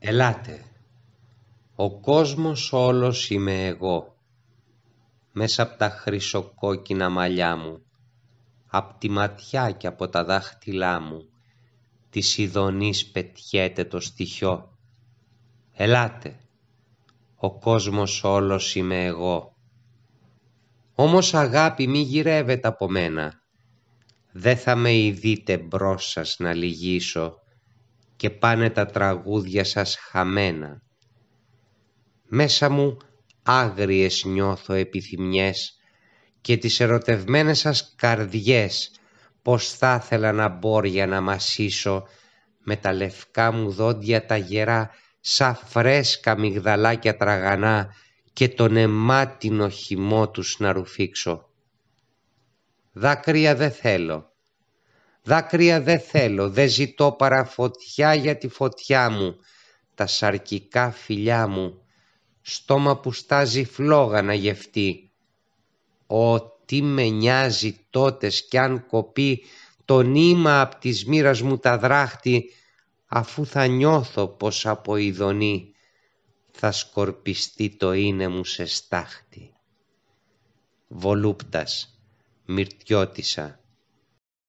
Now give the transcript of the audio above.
Ελάτε. Ο κόσμος όλος είμαι εγώ. Μέσα από τα χρυσοκόκκινα μαλλιά μου, από τη ματιά και από τα δάχτυλά μου, της ειδονής πετιέται το στοιχείο. Ελάτε. Ο κόσμος όλος είμαι εγώ. Όμως αγάπη μη γυρεύετε από μένα. Δε θα με ειδείτε μπρος σας να λυγίσω και πάνε τα τραγούδια σας χαμένα. Μέσα μου άγριες νιώθω επιθυμιές και τις ερωτευμένες σας καρδιές πως θα ήθελα να μπόρια να μασίσω με τα λευκά μου δόντια τα γερά σαν φρέσκα μυγδαλάκια τραγανά και τον αιμάτινο χυμό τους να ρουφήξω. Δάκρυα δε θέλω Δάκρυα δε θέλω, δε ζητώ παρά φωτιά για τη φωτιά μου, τα σαρκικά φιλιά μου, στόμα που στάζει φλόγα να γευτεί. Ω, τι με νοιάζει τότες κι αν κοπεί το νήμα απ' της μοίρας μου τα δράχτη, αφού θα νιώθω πως από ειδονή θα σκορπιστεί το είναι μου σε στάχτη. Βολούπτας, μυρτιώτησα,